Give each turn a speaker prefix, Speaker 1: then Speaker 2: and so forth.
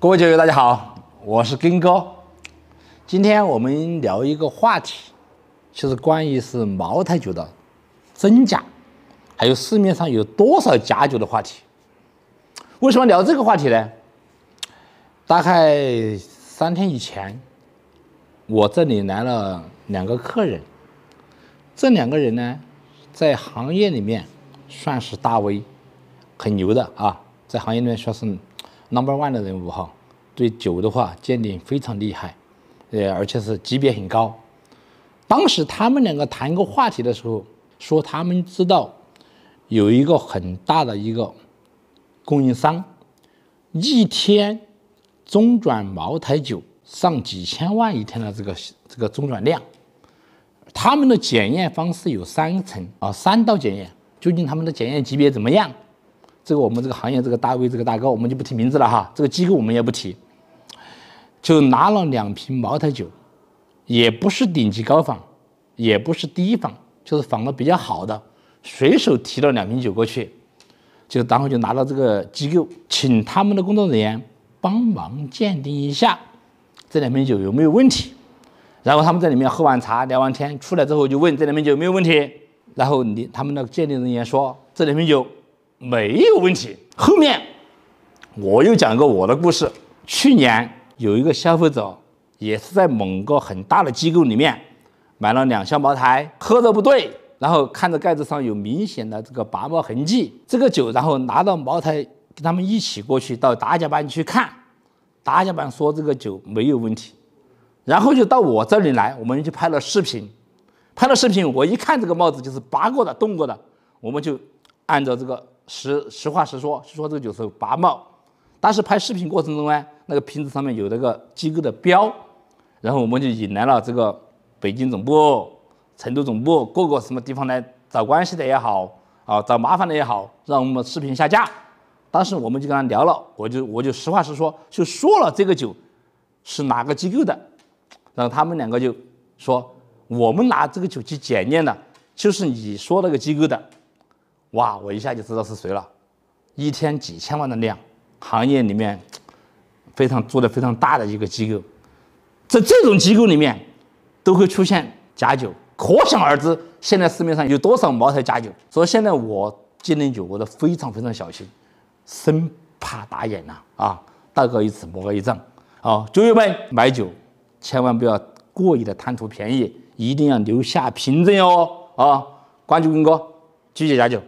Speaker 1: 各位酒友，大家好，我是根哥。今天我们聊一个话题，其实关于是茅台酒的真假，还有市面上有多少假酒的话题。为什么聊这个话题呢？大概三天以前，我这里来了两个客人，这两个人呢，在行业里面算是大 V，很牛的啊，在行业里面算是。Number one 的人物哈，对酒的话鉴定非常厉害，呃，而且是级别很高。当时他们两个谈个话题的时候，说他们知道有一个很大的一个供应商，一天中转茅台酒上几千万一天的这个这个中转量，他们的检验方式有三层啊，三道检验，究竟他们的检验级别怎么样？这个我们这个行业这个大 V 这个大哥，我们就不提名字了哈。这个机构我们也不提，就拿了两瓶茅台酒，也不是顶级高仿，也不是低仿，就是仿的比较好的。随手提了两瓶酒过去，就然后就拿到这个机构，请他们的工作人员帮忙鉴定一下这两瓶酒有没有问题。然后他们在里面喝完茶聊完天出来之后，就问这两瓶酒有没有问题。然后你他们的鉴定人员说这两瓶酒。没有问题。后面我又讲个我的故事。去年有一个消费者也是在某个很大的机构里面买了两箱茅台，喝的不对，然后看着盖子上有明显的这个拔毛痕迹，这个酒，然后拿到茅台跟他们一起过去到打假办去看，打假办说这个酒没有问题，然后就到我这里来，我们就拍了视频，拍了视频，我一看这个帽子就是拔过的、动过的，我们就按照这个。实实话实说，说这个酒是拔帽，但是拍视频过程中呢，那个瓶子上面有那个机构的标，然后我们就引来了这个北京总部、成都总部各个什么地方来找关系的也好，啊找麻烦的也好，让我们视频下架。当时我们就跟他聊了，我就我就实话实说，就说了这个酒是哪个机构的，然后他们两个就说，我们拿这个酒去检验的，就是你说那个机构的。哇，我一下就知道是谁了，一天几千万的量，行业里面非常做的非常大的一个机构，在这种机构里面都会出现假酒，可想而知，现在市面上有多少茅台假酒。所以现在我鉴定酒我都非常非常小心，生怕打眼呐啊，道高一尺，魔高一丈。啊，酒友们买酒千万不要过于的贪图便宜，一定要留下凭证哦啊！关注文哥拒绝假酒。